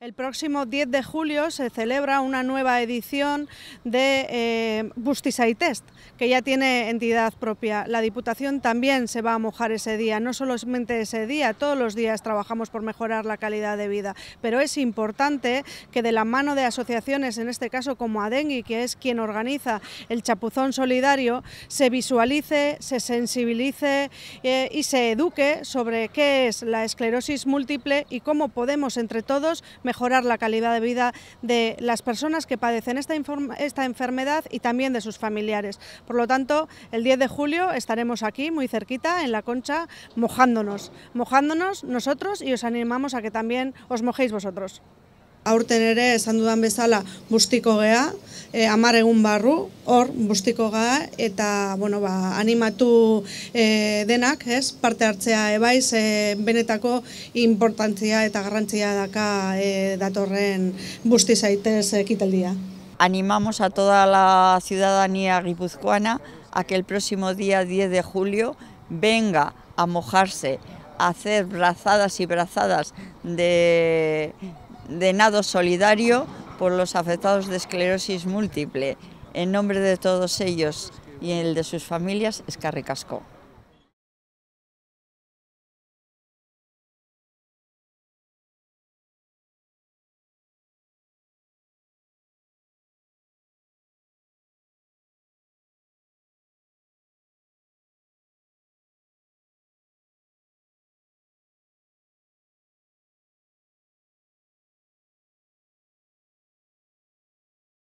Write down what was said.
El próximo 10 de julio se celebra una nueva edición de eh, Test, que ya tiene entidad propia. La Diputación también se va a mojar ese día, no solamente ese día, todos los días trabajamos por mejorar la calidad de vida, pero es importante que de la mano de asociaciones, en este caso como Adengui, que es quien organiza el Chapuzón Solidario, se visualice, se sensibilice eh, y se eduque sobre qué es la esclerosis múltiple y cómo podemos entre todos mejorar la calidad de vida de las personas que padecen esta, esta enfermedad y también de sus familiares. Por lo tanto, el 10 de julio estaremos aquí, muy cerquita, en la concha, mojándonos. Mojándonos nosotros y os animamos a que también os mojéis vosotros. aurten ere esan bezala bustiko e, eh, amar egun barru, hor, bustiko ga, eta, bueno, ba, animatu e, denak, ez, parte hartzea ebaiz, e, benetako importantzia eta garrantzia daka e, datorren busti zaitez ekitaldia. Animamos a toda la ciudadanía gipuzkoana, a que el próximo día 10 de julio venga a mojarse, a hacer brazadas y brazadas de, de nado solidario por los afectados de esclerosis múltiple. En nombre de todos ellos y el de sus familias, Escarricasco. cascó.